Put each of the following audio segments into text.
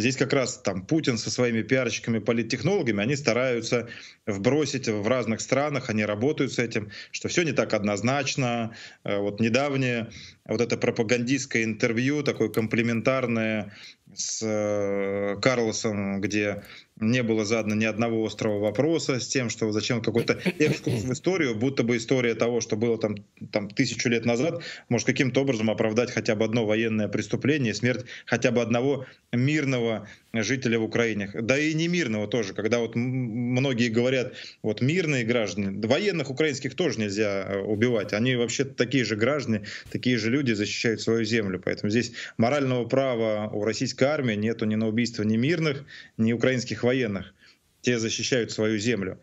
здесь как раз там Путин со своими пиарщиками, политтехнологами, они стараются вбросить в разных странах, они работают с этим, что все не так однозначно. Э, вот недавнее вот это пропагандистское интервью, такое комплиментарное с э, Карлосом, где не было задано ни одного острого вопроса с тем, что зачем какой-то экскурс в историю, будто бы история того, что было там, там тысячу лет назад, может каким-то образом оправдать хотя бы одно военное преступление, смерть хотя бы одного мирного жителя в Украине. Да и не мирного тоже, когда вот многие говорят, вот мирные граждане, военных украинских тоже нельзя э, убивать, они вообще такие же граждане, такие же люди защищают свою землю, поэтому здесь морального права у российской армии нету ни на убийство ни мирных, ни украинских военных. Те защищают свою землю.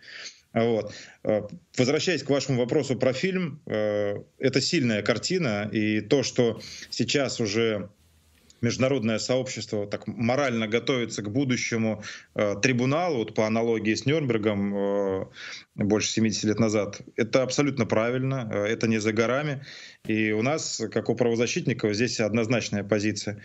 Вот. Э, возвращаясь к вашему вопросу про фильм, э, это сильная картина, и то, что сейчас уже международное сообщество так морально готовится к будущему э, трибуналу, вот по аналогии с Нюрнбергом э, больше 70 лет назад. Это абсолютно правильно, э, это не за горами. И у нас, как у правозащитников, здесь однозначная позиция.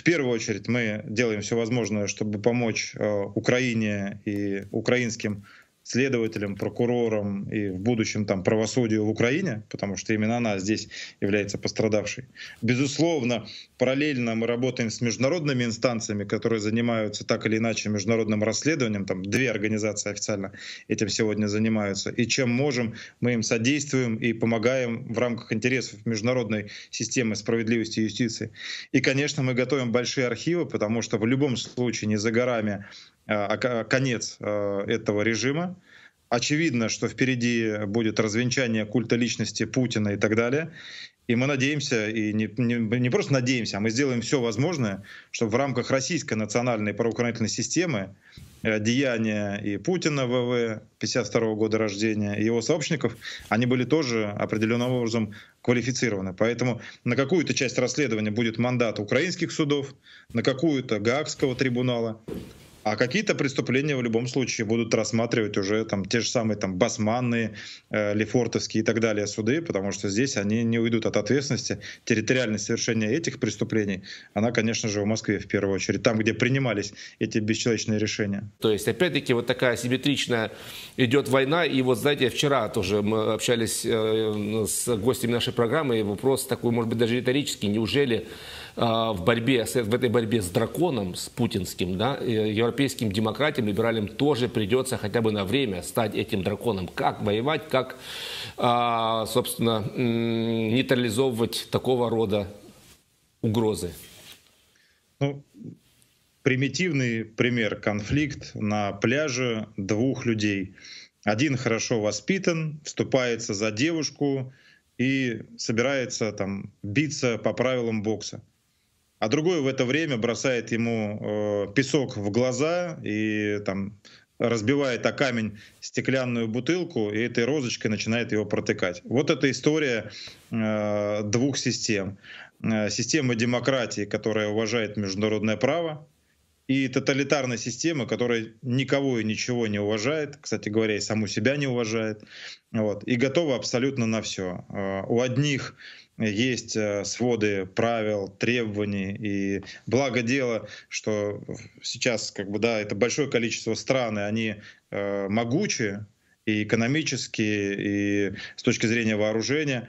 В первую очередь мы делаем все возможное, чтобы помочь э, Украине и украинским следователем, прокурором и в будущем там правосудию в Украине, потому что именно она здесь является пострадавшей. Безусловно, параллельно мы работаем с международными инстанциями, которые занимаются так или иначе международным расследованием. Там две организации официально этим сегодня занимаются. И чем можем, мы им содействуем и помогаем в рамках интересов международной системы справедливости и юстиции. И, конечно, мы готовим большие архивы, потому что в любом случае не за горами Э, а, конец э, этого режима. Очевидно, что впереди будет развенчание культа личности Путина и так далее. И мы надеемся, и не, не, не просто надеемся, а мы сделаем все возможное, чтобы в рамках российской национальной правоохранительной системы э, деяния и Путина ВВ 52 года рождения, и его сообщников, они были тоже определенным образом квалифицированы. Поэтому на какую-то часть расследования будет мандат украинских судов, на какую-то Гаагского трибунала. А какие-то преступления в любом случае будут рассматривать уже там те же самые там басманные, э, лефортовские и так далее суды, потому что здесь они не уйдут от ответственности. Территориальность совершения этих преступлений, она, конечно же, в Москве в первую очередь, там, где принимались эти бесчеловечные решения. То есть, опять-таки, вот такая симметричная идет война, и вот, знаете, вчера тоже мы общались э, с гостями нашей программы, и вопрос такой, может быть, даже риторический, неужели а, в борьбе, в этой борьбе с драконом, с путинским, да, европейским демократиям, либералям тоже придется хотя бы на время стать этим драконом. Как воевать, как, а, собственно, нейтрализовывать такого рода угрозы? Ну, примитивный пример конфликт на пляже двух людей. Один хорошо воспитан, вступается за девушку и собирается там биться по правилам бокса а другой в это время бросает ему э, песок в глаза и там разбивает о камень стеклянную бутылку и этой розочкой начинает его протыкать. Вот эта история э, двух систем. Э, система демократии, которая уважает международное право, и тоталитарной системы, которая никого и ничего не уважает, кстати говоря, и саму себя не уважает, вот, и готова абсолютно на все. Э, у одних есть э, своды правил, требований. И благо дело, что сейчас, как бы, да, это большое количество стран, и они э, могучие и экономически, и с точки зрения вооружения.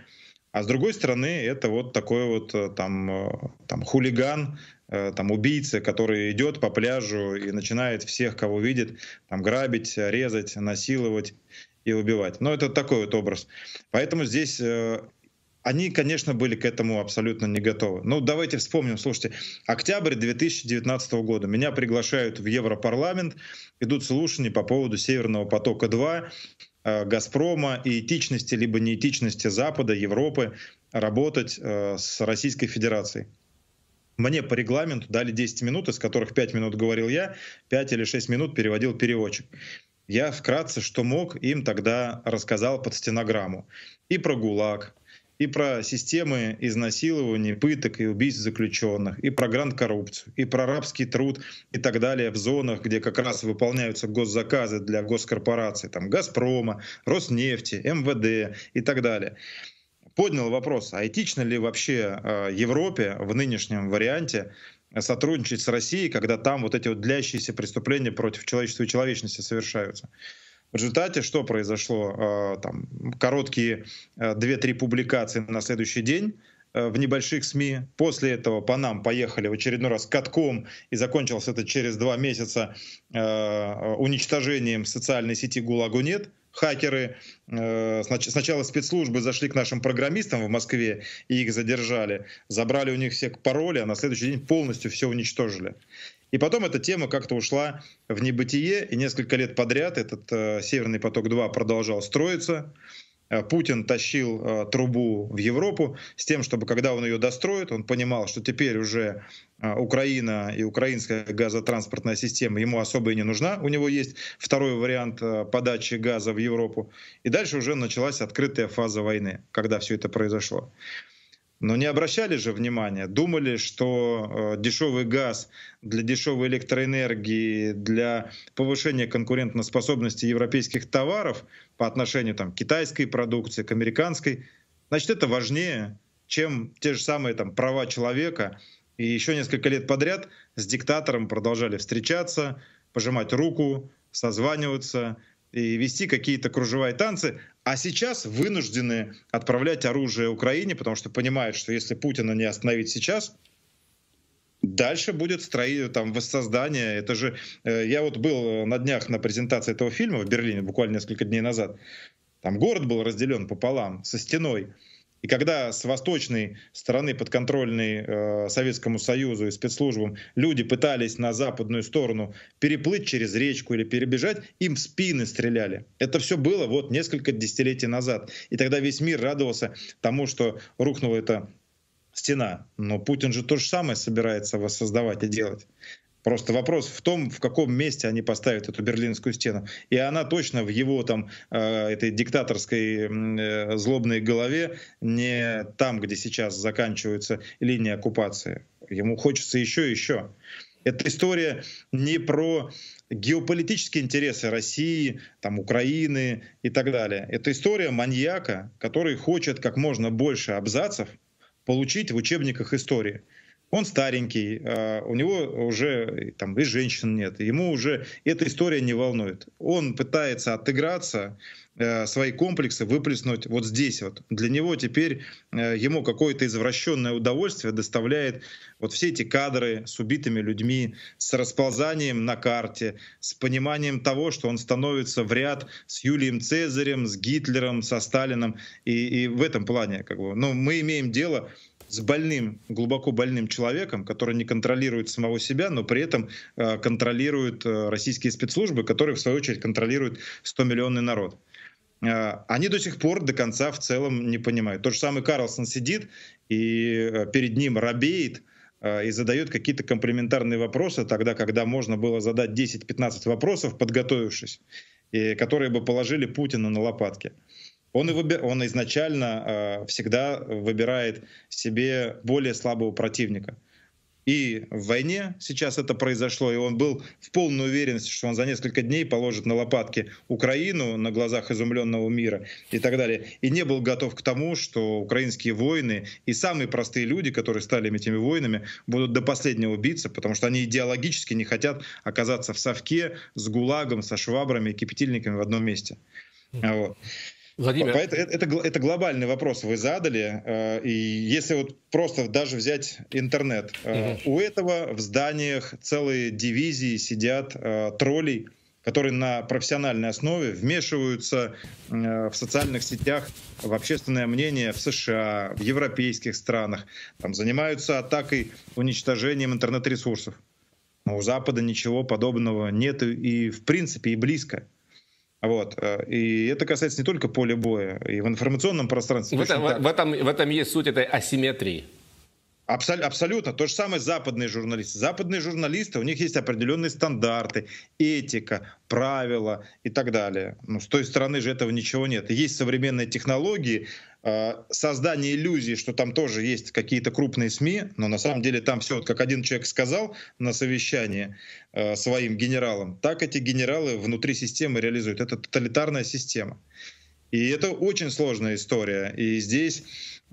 А с другой стороны, это вот такой вот э, там, там хулиган, там убийца, который идет по пляжу и начинает всех, кого видит, там грабить, резать, насиловать и убивать. Но это такой вот образ. Поэтому здесь они, конечно, были к этому абсолютно не готовы. Ну, давайте вспомним, слушайте, октябрь 2019 года. Меня приглашают в Европарламент, идут слушания по поводу «Северного потока-2», э, «Газпрома» и этичности, либо неэтичности Запада, Европы работать э, с Российской Федерацией. Мне по регламенту дали 10 минут, из которых 5 минут говорил я, 5 или 6 минут переводил переводчик. Я вкратце, что мог, им тогда рассказал под стенограмму. И про ГУЛАГ, и про системы изнасилований, пыток и убийств заключенных, и про гранд-коррупцию, и про рабский труд и так далее в зонах, где как раз выполняются госзаказы для госкорпораций, там «Газпрома», «Роснефти», МВД и так далее поднял вопрос, а этично ли вообще э, Европе в нынешнем варианте сотрудничать с Россией, когда там вот эти вот длящиеся преступления против человечества и человечности совершаются. В результате что произошло? Э, там, короткие 2-3 э, публикации на следующий день э, в небольших СМИ. После этого по нам поехали в очередной раз катком, и закончилось это через два месяца уничтожением социальной сети «ГУЛАГу нет». Хакеры, сначала спецслужбы зашли к нашим программистам в Москве и их задержали, забрали у них все пароли, а на следующий день полностью все уничтожили. И потом эта тема как-то ушла в небытие, и несколько лет подряд этот э, «Северный поток-2» продолжал строиться. Э, Путин тащил э, трубу в Европу с тем, чтобы когда он ее достроит, он понимал, что теперь уже э, Украина и украинская газотранспортная система ему особо и не нужна. У него есть второй вариант э, подачи газа в Европу. И дальше уже началась открытая фаза войны, когда все это произошло. Но не обращали же внимания, думали, что э, дешевый газ для дешевой электроэнергии, для повышения конкурентоспособности европейских товаров по отношению там, к китайской продукции, к американской, значит, это важнее, чем те же самые там, права человека. И еще несколько лет подряд с диктатором продолжали встречаться, пожимать руку, созваниваться и вести какие-то кружевые танцы, а сейчас вынуждены отправлять оружие Украине, потому что понимают, что если Путина не остановить сейчас, Дальше будет строить там, воссоздание. Это же... Э, я вот был на днях на презентации этого фильма в Берлине буквально несколько дней назад. Там город был разделен пополам со стеной. И когда с восточной стороны, подконтрольной э, Советскому Союзу и спецслужбам, люди пытались на западную сторону переплыть через речку или перебежать, им в спины стреляли. Это все было вот несколько десятилетий назад. И тогда весь мир радовался тому, что рухнула эта стена. Но Путин же то же самое собирается воссоздавать и делать. Просто вопрос в том, в каком месте они поставят эту берлинскую стену. И она точно в его там э, этой диктаторской э, злобной голове не там, где сейчас заканчивается линия оккупации. Ему хочется еще и еще. Эта история не про геополитические интересы России, там, Украины и так далее. Это история маньяка, который хочет как можно больше абзацев получить в учебниках истории. Он старенький, а, у него уже там и женщин нет, ему уже эта история не волнует. Он пытается отыграться, э, свои комплексы выплеснуть вот здесь вот. Для него теперь э, ему какое-то извращенное удовольствие доставляет вот все эти кадры с убитыми людьми, с расползанием на карте, с пониманием того, что он становится в ряд с Юлием Цезарем, с Гитлером, со Сталином. И, и в этом плане как бы, ну, мы имеем дело с больным, глубоко больным человеком, который не контролирует самого себя, но при этом э, контролирует э, российские спецслужбы, которые в свою очередь контролируют 100-миллионный народ э, они до сих пор до конца в целом не понимают. Тот же самый Карлсон сидит и перед ним робеет и задает какие-то комплементарные вопросы, тогда, когда можно было задать 10-15 вопросов, подготовившись, и которые бы положили Путина на лопатки. Он, и выбир... он изначально э, всегда выбирает себе более слабого противника. И в войне сейчас это произошло, и он был в полной уверенности, что он за несколько дней положит на лопатки Украину на глазах изумленного мира и так далее. И не был готов к тому, что украинские воины и самые простые люди, которые стали этими воинами, будут до последнего биться, потому что они идеологически не хотят оказаться в совке с гулагом, со швабрами и кипятильниками в одном месте. Вот. Владимир. Это, это, это глобальный вопрос вы задали. Э, и если вот просто даже взять интернет, угу. у этого в зданиях целые дивизии сидят э, троллей, которые на профессиональной основе вмешиваются в социальных сетях в общественное мнение в США, в европейских странах, там занимаются атакой, уничтожением интернет-ресурсов. Но у Запада ничего подобного нет и в принципе и близко. Вот. Э, и это касается не только поля боя, и в информационном пространстве. В этом, в, в, этом, в этом есть суть этой асимметрии. Абсолютно, абсолютно. То же самое западные журналисты. Западные журналисты, у них есть определенные стандарты, этика, правила и так далее. Но ну, с той стороны же этого ничего нет. Есть современные технологии, а, создание иллюзии, что там тоже есть какие-то крупные СМИ, но на самом деле там все, вот как один человек сказал на совещании э, своим генералам, так эти генералы внутри системы реализуют. Это тоталитарная система. И это очень сложная история. И здесь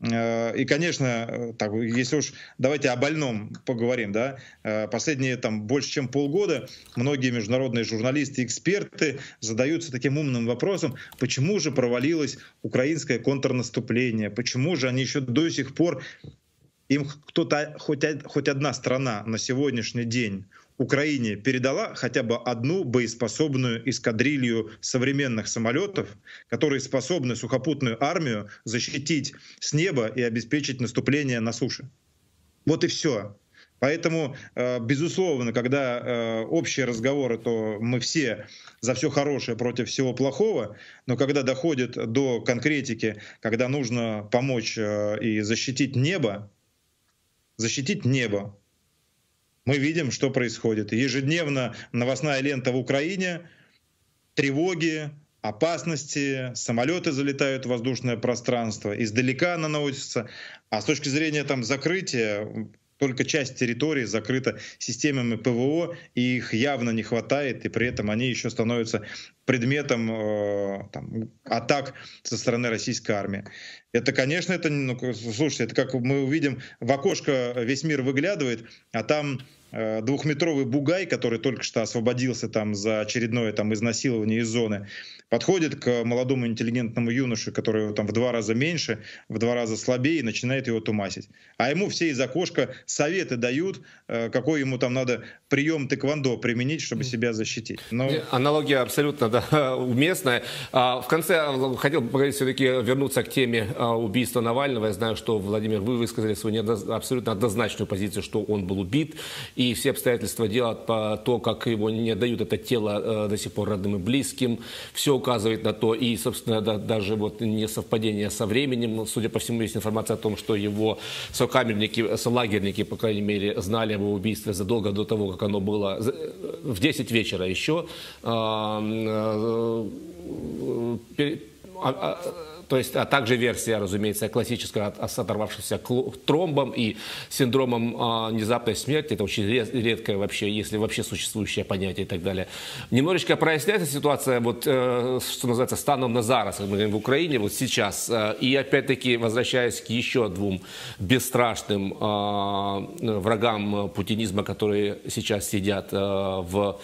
Э, и, конечно, э, так, если уж давайте о больном поговорим, да, э, последние там больше чем полгода многие международные журналисты, эксперты задаются таким умным вопросом, почему же провалилось украинское контрнаступление, почему же они еще до сих пор им кто-то, хоть, хоть одна страна на сегодняшний день Украине передала хотя бы одну боеспособную эскадрилью современных самолетов, которые способны сухопутную армию защитить с неба и обеспечить наступление на суше. Вот и все. Поэтому, э, безусловно, когда э, общие разговоры, то мы все за все хорошее против всего плохого, но когда доходит до конкретики, когда нужно помочь э, и защитить небо, защитить небо, мы видим, что происходит. Ежедневно новостная лента в Украине, тревоги, опасности, самолеты залетают в воздушное пространство, издалека наносятся. А с точки зрения там, закрытия, только часть территории закрыта системами ПВО, и их явно не хватает, и при этом они еще становятся предметом э, там, атак со стороны российской армии. Это, конечно, это, ну, слушайте, это как мы увидим, в окошко весь мир выглядывает, а там Э, двухметровый бугай, который только что освободился там за очередное там изнасилование из зоны, подходит к молодому интеллигентному юноше, который там в два раза меньше, в два раза слабее, и начинает его тумасить. А ему все из окошка советы дают, э, какой ему там надо прием тэквондо применить, чтобы себя защитить. Но... Э, аналогия абсолютно да, уместная. А, в конце а, хотел бы все-таки вернуться к теме а, убийства Навального. Я знаю, что, Владимир, вы высказали свою абсолютно однозначную позицию, что он был убит и все обстоятельства дела, по то, как его не отдают это тело э, до сих пор родным и близким, все указывает на то, и, собственно, да, даже вот не совпадение со временем, судя по всему, есть информация о том, что его сокамерники, э, солагерники, по крайней мере, знали об его убийстве задолго до того, как оно было, э, в 10 вечера еще, э, э, а, а, то есть, а также версия, разумеется, классическая с оторвавшимся тромбом и синдромом а, внезапной смерти, это очень редкое вообще, если вообще существующее понятие и так далее. Немножечко проясняется ситуация, вот, э, что называется, станом на зараз, мы говорим, в Украине вот сейчас. Э, и опять-таки, возвращаясь к еще двум бесстрашным а, врагам путинизма, которые сейчас сидят э, в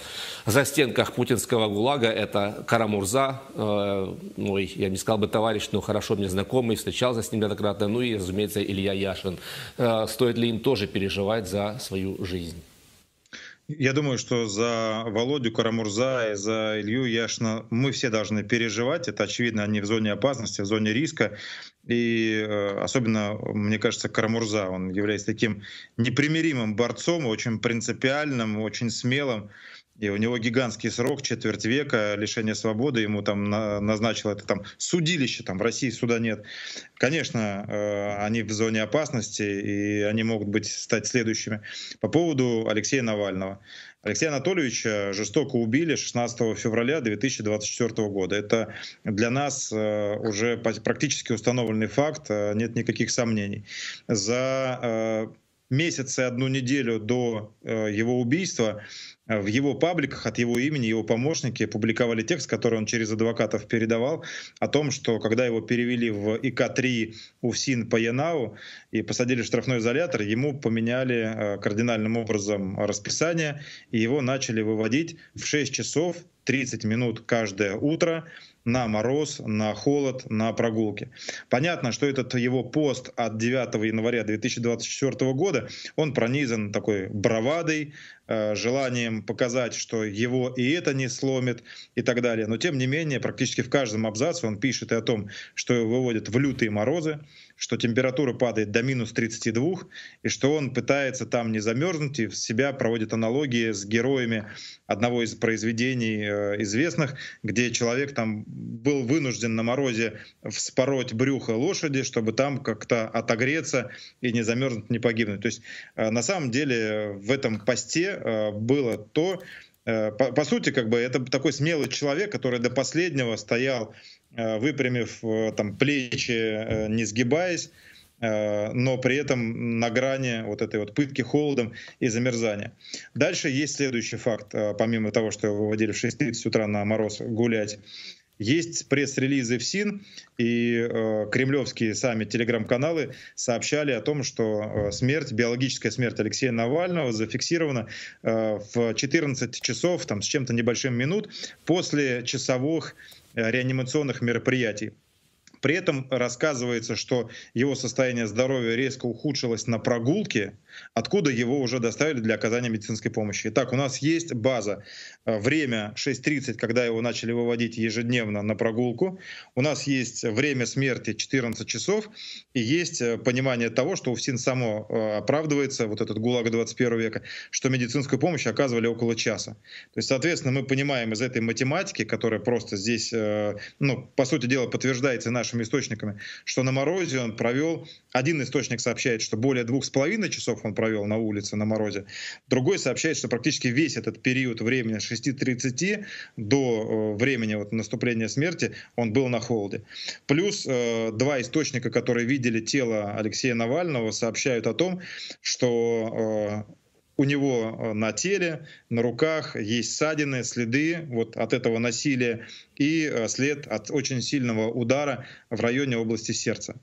застенках путинского ГУЛАГа, это Карамурза, э, мой, я не сказал бы товарищ, ну, хорошо мне знакомый, встречался с ним неоднократно, ну и, разумеется, Илья Яшин. Э, стоит ли им тоже переживать за свою жизнь? Я думаю, что за Володю Карамурза и за Илью Яшна мы все должны переживать. Это очевидно, они в зоне опасности, в зоне риска. И э, особенно, мне кажется, Карамурза, он является таким непримиримым борцом, очень принципиальным, очень смелым и у него гигантский срок, четверть века, лишение свободы, ему там назначило это там судилище, там в России суда нет. Конечно, э, они в зоне опасности, и они могут быть, стать следующими. По поводу Алексея Навального. Алексея Анатольевича жестоко убили 16 февраля 2024 года. Это для нас э, уже практически установленный факт, э, нет никаких сомнений. За месяц и одну неделю до его убийства Э, в его пабликах от его имени его помощники публиковали текст, который он через адвокатов передавал, о том, что когда его перевели в ИК-3 УФСИН по Янау и посадили в штрафной изолятор, ему поменяли э, кардинальным образом расписание, и его начали выводить в 6 часов 30 минут каждое утро на мороз, на холод, на прогулки. Понятно, что этот его пост от 9 января 2024 года, он пронизан такой бравадой, э, желанием показать, что его и это не сломит и так далее. Но тем не менее, практически в каждом абзаце он пишет и о том, что его выводят в лютые морозы, что температура падает до минус 32, и что он пытается там не замерзнуть, и в себя проводит аналогии с героями одного из произведений э, известных, где человек там был вынужден на морозе вспороть брюхо лошади, чтобы там как-то отогреться и не замерзнуть, не погибнуть. То есть э, на самом деле в этом посте э, было то, э, по, по сути, как бы это такой смелый человек, который до последнего стоял Э, выпрямив э, там плечи, э, не сгибаясь, но при этом на грани вот этой вот пытки холодом и замерзания. Дальше есть следующий факт, помимо того, что его выводили в 6.30 утра на мороз гулять, есть пресс-релизы в Син и э, кремлевские сами телеграм-каналы сообщали о том, что э, смерть, биологическая смерть Алексея Навального зафиксирована э, в 14 часов там, с чем-то небольшим минут после часовых Э, реанимационных мероприятий. При этом рассказывается, что его состояние здоровья резко ухудшилось на прогулке, откуда его уже доставили для оказания медицинской помощи. Итак, у нас есть база. Э, время 6.30, когда его начали выводить ежедневно на прогулку. У нас есть время смерти 14 часов. И есть э, понимание того, что УФСИН само э, оправдывается, вот этот ГУЛАГ 21 века, что медицинскую помощь оказывали около часа. То есть, соответственно, мы понимаем из этой математики, которая просто здесь, ну, по сути дела, подтверждается нашим нашими источниками, что на морозе он провел, один источник сообщает, что более двух с половиной часов он провел на улице на морозе, другой сообщает, что практически весь этот период времени с 6.30 до э, времени вот наступления смерти он был на холоде. Плюс э, два источника, которые видели тело Алексея Навального, сообщают о том, что э, у него э, на теле, на руках есть ссадины, следы вот от этого насилия и э, след от очень сильного удара в районе области сердца.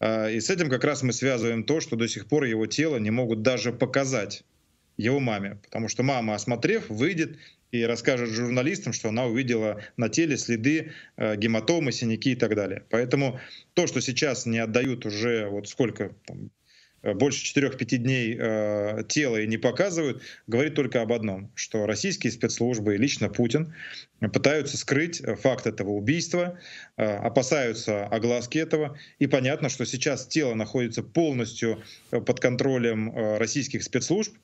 А, и с этим как раз мы связываем то, что до сих пор его тело не могут даже показать его маме, потому что мама, осмотрев, выйдет и расскажет журналистам, что она увидела на теле следы э, гематомы, синяки и так далее. Поэтому то, что сейчас не отдают уже вот сколько, там, Э, больше 4-5 дней э, тело и не показывают, говорит только об одном, что российские спецслужбы и лично Путин пытаются скрыть э, факт этого убийства, э, опасаются огласки этого. И понятно, что сейчас тело находится полностью э, под контролем э, российских спецслужб,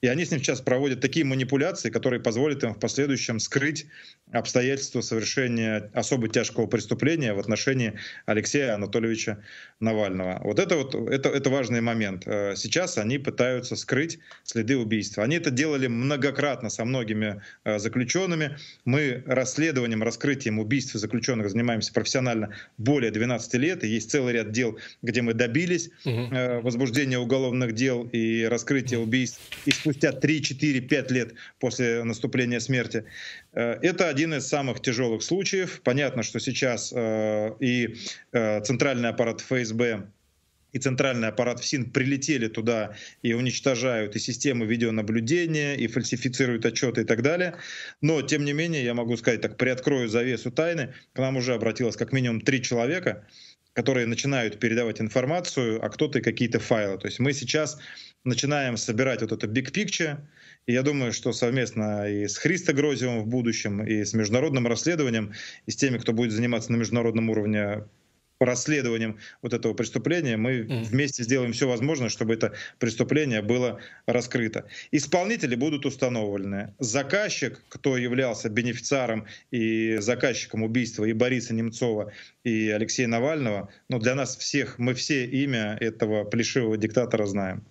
и они с ним сейчас проводят такие манипуляции, которые позволят им в последующем скрыть обстоятельства совершения особо тяжкого преступления в отношении Алексея Анатольевича Навального. Вот это вот это, это важный момент. Э, сейчас они пытаются скрыть следы убийства. Они это делали многократно со многими э, заключенными. Мы расследованием, раскрытием убийств заключенных занимаемся профессионально более 12 лет. И есть целый ряд дел, где мы добились угу. возбуждения уголовных дел и раскрытия убийств. И и спустя 3-4-5 лет после наступления смерти. Э, это один из самых тяжелых случаев. Понятно, что сейчас э, и э, центральный аппарат ФСБ и центральный аппарат ФСИН прилетели туда и уничтожают и системы видеонаблюдения, и фальсифицируют отчеты и так далее. Но, тем не менее, я могу сказать так, приоткрою завесу тайны, к нам уже обратилось как минимум три человека, которые начинают передавать информацию, а кто-то и какие-то файлы. То есть мы сейчас начинаем собирать вот это big picture. И я думаю, что совместно и с Христо Грозевым в будущем, и с международным расследованием, и с теми, кто будет заниматься на международном уровне расследованием вот этого преступления, мы mm. вместе сделаем все возможное, чтобы это преступление было раскрыто. Исполнители будут установлены. Заказчик, кто являлся бенефициаром и заказчиком убийства и Бориса Немцова, и Алексея Навального, ну для нас всех, мы все имя этого плешивого диктатора знаем.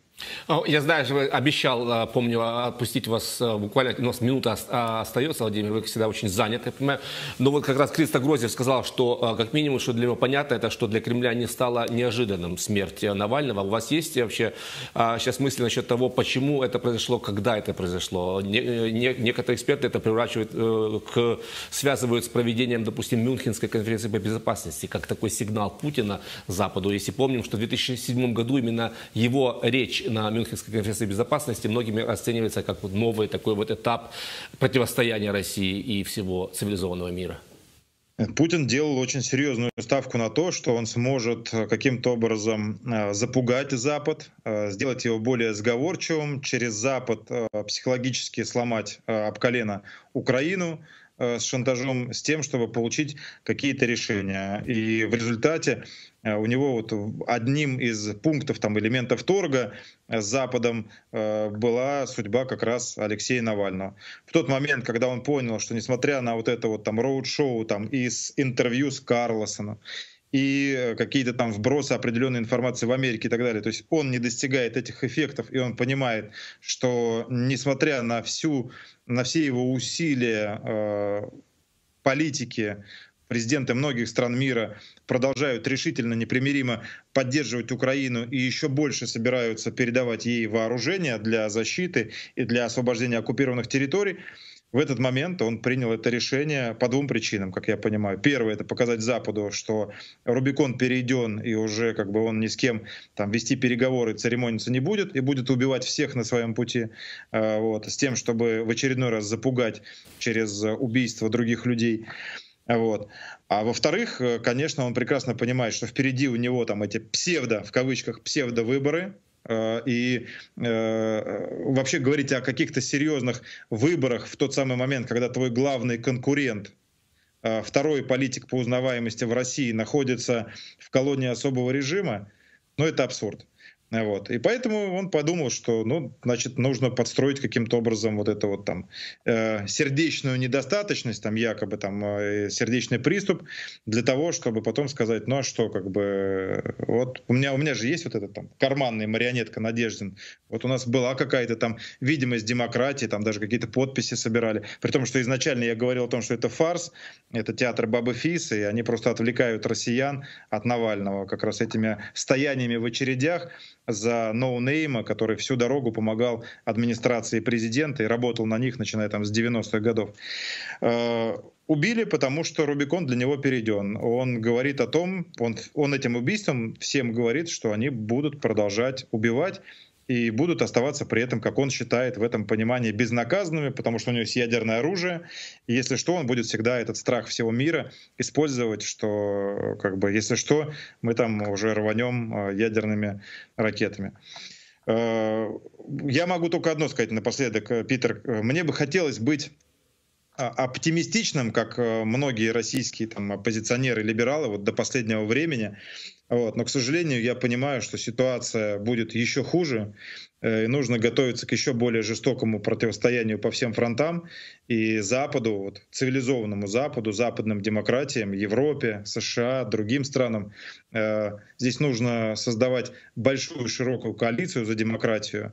Ну, я знаю, что обещал, э, помню, а, отпустить вас э, буквально, у нас минута а, остается, Владимир, вы всегда очень заняты, я понимаю. Но вот как раз Кристо Грозев сказал, что э, как минимум, что для него понятно, это что для Кремля не стало неожиданным смерть Навального. У вас есть вообще а, сейчас мысли насчет того, почему это произошло, когда это произошло? Некоторые эксперты это приворачивают, к, связывают с проведением, допустим, Мюнхенской конференции по безопасности, как такой сигнал Путина Западу. Если помним, что в 2007 году именно его речь на Мюнхенской конференции безопасности многими расценивается как вот новый такой вот этап противостояния России и всего цивилизованного мира. Путин делал очень серьезную ставку на то, что он сможет э, каким-то образом э, запугать Запад, э, сделать его более сговорчивым, через Запад психологически сломать об колено Украину, с шантажом, с тем, чтобы получить какие-то решения. И в результате Э, у него вот одним из пунктов, там, элементов торга э, с Западом э, была судьба как раз Алексея Навального. В тот момент, когда он понял, что несмотря на вот это вот там роуд-шоу, там, из интервью с Карлосоном, и какие-то там вбросы определенной информации в Америке и так далее. То есть он не достигает этих эффектов, и он понимает, что несмотря на всю, на все его усилия э, политики президенты многих стран мира продолжают решительно, непримиримо поддерживать Украину и еще больше собираются передавать ей вооружение для защиты и для освобождения оккупированных территорий, в этот момент он принял это решение по двум причинам, как я понимаю. Первое — это показать Западу, что Рубикон перейден, и уже как бы он ни с кем там вести переговоры, церемониться не будет, и будет убивать всех на своем пути, а, вот, с тем, чтобы в очередной раз запугать через убийство других людей. Вот. А во-вторых, э, конечно, он прекрасно понимает, что впереди у него там эти псевдо, в кавычках, псевдовыборы, э, и э, э, вообще говорить о каких-то серьезных выборах в тот самый момент, когда твой главный конкурент, второй политик по узнаваемости в России, находится в колонии особого режима, ну это абсурд. Вот. И поэтому он подумал, что, ну, значит, нужно подстроить каким-то образом вот это вот там э, сердечную недостаточность, там якобы там э, сердечный приступ, для того, чтобы потом сказать, ну а что, как бы, вот у меня, у меня же есть вот эта там карманная марионетка Надеждин, вот у нас была какая-то там видимость демократии, там даже какие-то подписи собирали, при том, что изначально я говорил о том, что это фарс, это театр Бабы Фис, и они просто отвлекают россиян от Навального как раз этими стояниями в очередях, за ноунейма, который всю дорогу помогал администрации президента и работал на них, начиная там с 90-х годов. Э, убили, потому что Рубикон для него перейден. Он говорит о том, он, он этим убийством всем говорит, что они будут продолжать убивать, и будут оставаться при этом, как он считает, в этом понимании безнаказанными, потому что у него есть ядерное оружие, и если что, он будет всегда этот страх всего мира использовать, что, как бы, если что, мы там уже рванем э, ядерными ракетами. Э, я могу только одно сказать напоследок, э, Питер. Мне бы хотелось быть а, оптимистичным, как многие российские там, оппозиционеры, либералы вот до последнего времени, вот. Но, к сожалению, я понимаю, что ситуация будет еще хуже, э, и нужно готовиться к еще более жестокому противостоянию по всем фронтам. И Западу, вот, цивилизованному Западу, западным демократиям, Европе, США, другим странам, э, здесь нужно создавать большую широкую коалицию за демократию,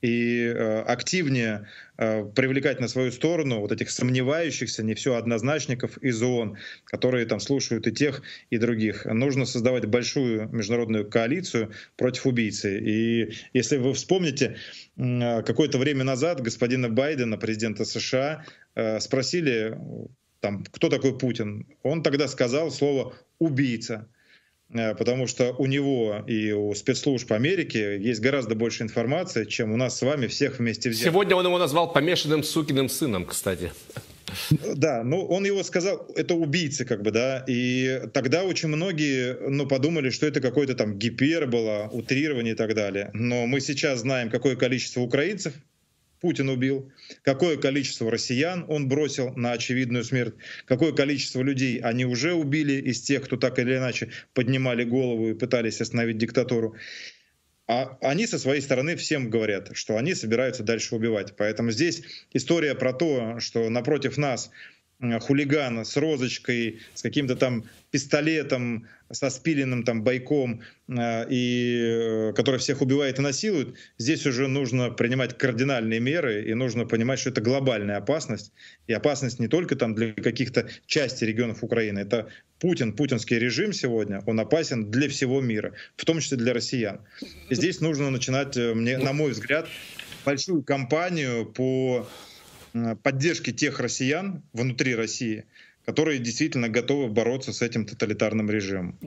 и э, активнее э, привлекать на свою сторону вот этих сомневающихся, не все однозначников из ООН, которые там слушают и тех, и других. Нужно создавать большую международную коалицию против убийцы. И если вы вспомните, э, какое-то время назад господина Байдена, президента США, э, спросили, э, там, кто такой Путин. Он тогда сказал слово «убийца». Э, потому что у него и у спецслужб Америки есть гораздо больше информации, чем у нас с вами всех вместе взятых. Сегодня он его назвал помешанным сукиным сыном, кстати. Да, ну он его сказал, это убийцы, как бы, да, и тогда очень многие, ну, подумали, что это какой-то там гипербола, утрирование и так далее. Но мы сейчас знаем, какое количество украинцев Путин убил, какое количество россиян он бросил на очевидную смерть, какое количество людей они уже убили из тех, кто так или иначе поднимали голову и пытались остановить диктатуру. А они со своей стороны всем говорят, что они собираются дальше убивать. Поэтому здесь история про то, что напротив нас хулигана с розочкой, с каким-то там пистолетом, со спиленным там бойком, э, и, э, который всех убивает и насилует, здесь уже нужно принимать кардинальные меры, и нужно понимать, что это глобальная опасность. И опасность не только там для каких-то части регионов Украины. Это Путин, путинский режим сегодня, он опасен для всего мира, в том числе для россиян. И здесь нужно начинать, э, мне, на мой взгляд, большую кампанию по поддержки тех россиян внутри России, которые действительно готовы бороться с этим тоталитарным режимом.